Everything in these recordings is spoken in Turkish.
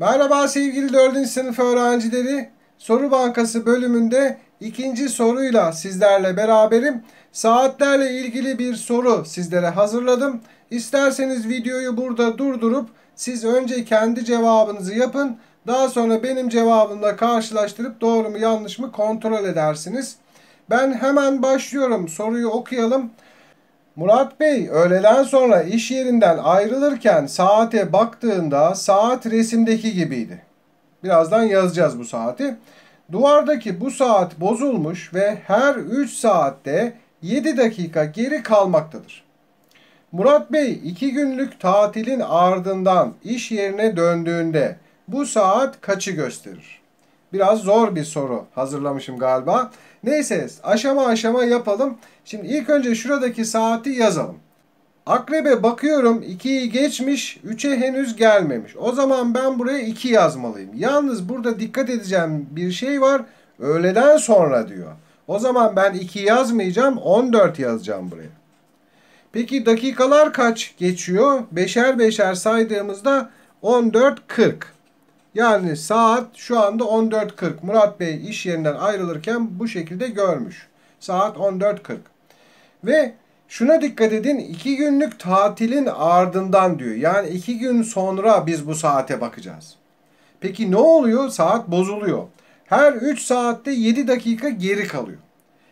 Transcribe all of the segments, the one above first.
Merhaba sevgili 4. sınıf öğrencileri. Soru Bankası bölümünde ikinci soruyla sizlerle beraberim. Saatlerle ilgili bir soru sizlere hazırladım. İsterseniz videoyu burada durdurup siz önce kendi cevabınızı yapın. Daha sonra benim cevabımla karşılaştırıp doğru mu yanlış mı kontrol edersiniz. Ben hemen başlıyorum. Soruyu okuyalım. Murat Bey öğleden sonra iş yerinden ayrılırken saate baktığında saat resimdeki gibiydi. Birazdan yazacağız bu saati. Duvardaki bu saat bozulmuş ve her 3 saatte 7 dakika geri kalmaktadır. Murat Bey 2 günlük tatilin ardından iş yerine döndüğünde bu saat kaçı gösterir? Biraz zor bir soru hazırlamışım galiba. Neyse aşama aşama yapalım. Şimdi ilk önce şuradaki saati yazalım. Akrebe bakıyorum 2'yi geçmiş 3'e henüz gelmemiş. O zaman ben buraya 2 yazmalıyım. Yalnız burada dikkat edeceğim bir şey var. Öğleden sonra diyor. O zaman ben 2 yazmayacağım 14 yazacağım buraya. Peki dakikalar kaç geçiyor? Beşer beşer saydığımızda 14.40. Yani saat şu anda 14.40. Murat Bey iş yerinden ayrılırken bu şekilde görmüş. Saat 14.40. Ve şuna dikkat edin iki günlük tatilin ardından diyor. Yani iki gün sonra biz bu saate bakacağız. Peki ne oluyor? Saat bozuluyor. Her 3 saatte 7 dakika geri kalıyor.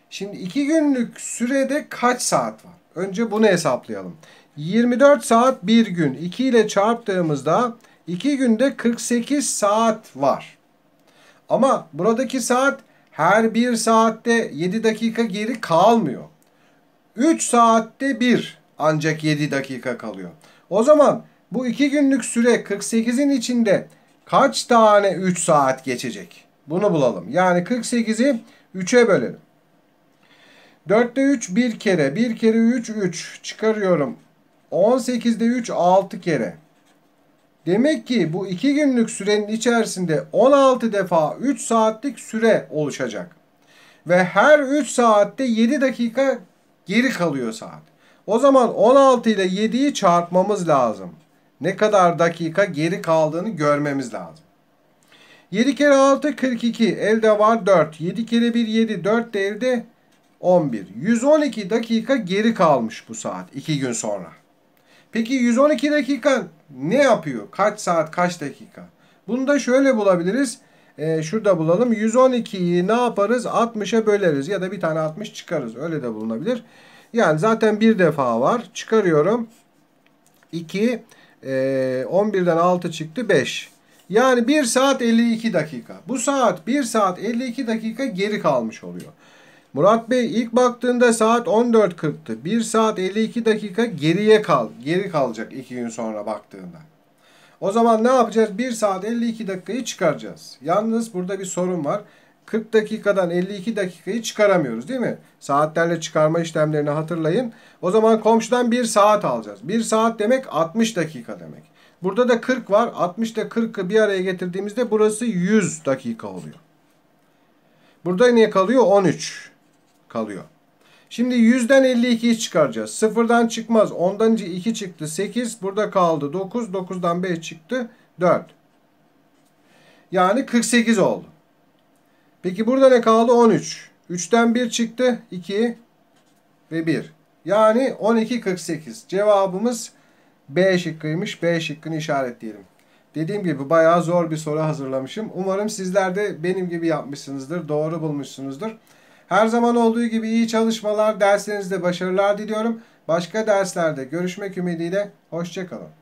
Şimdi 2 günlük sürede kaç saat var? Önce bunu hesaplayalım. 24 saat 1 gün 2 ile çarptığımızda 2 günde 48 saat var. Ama buradaki saat her 1 saatte 7 dakika geri kalmıyor. 3 saatte 1 ancak 7 dakika kalıyor. O zaman bu 2 günlük süre 48'in içinde kaç tane 3 saat geçecek? Bunu bulalım. Yani 48'i 3'e bölelim. 4'te 3 1 kere. 1 kere 3 3. Çıkarıyorum. 18'de 3 6 kere. Demek ki bu 2 günlük sürenin içerisinde 16 defa 3 saatlik süre oluşacak. Ve her 3 saatte 7 dakika geri kalıyor saat. O zaman 16 ile 7'yi çarpmamız lazım. Ne kadar dakika geri kaldığını görmemiz lazım. 7 kere 6 42 elde var 4. 7 kere 1 7 4 de elde 11. 112 dakika geri kalmış bu saat 2 gün sonra. Peki 112 dakika ne yapıyor? Kaç saat kaç dakika? Bunu da şöyle bulabiliriz. Ee, şurada bulalım. 112'yi ne yaparız? 60'a böleriz ya da bir tane 60 çıkarız. Öyle de bulunabilir. Yani zaten bir defa var. Çıkarıyorum. 2 e, 11'den 6 çıktı 5. Yani 1 saat 52 dakika. Bu saat 1 saat 52 dakika geri kalmış oluyor. Murat Bey ilk baktığında saat 14.40'tı. 1 saat 52 dakika geriye kal. Geri kalacak 2 gün sonra baktığında. O zaman ne yapacağız? 1 saat 52 dakikayı çıkaracağız. Yalnız burada bir sorun var. 40 dakikadan 52 dakikayı çıkaramıyoruz değil mi? Saatlerle çıkarma işlemlerini hatırlayın. O zaman komşudan 1 saat alacağız. 1 saat demek 60 dakika demek. Burada da 40 var. 60 ile 40'ı bir araya getirdiğimizde burası 100 dakika oluyor. Burada ne kalıyor? 13 kalıyor. Şimdi 100'den 52'yi çıkaracağız. 0'dan çıkmaz. 10'dan 2 çıktı 8. Burada kaldı 9. 9'dan 5 çıktı 4. Yani 48 oldu. Peki burada ne kaldı? 13. 3'ten 1 çıktı. 2 ve 1. Yani 12 48. Cevabımız B şıkkıymış. B şıkkını işaretleyelim. Dediğim gibi bayağı zor bir soru hazırlamışım. Umarım sizler de benim gibi yapmışsınızdır. Doğru bulmuşsunuzdur. Her zaman olduğu gibi iyi çalışmalar, derslerinizde başarılar diliyorum. Başka derslerde görüşmek ümidiyle, hoşçakalın.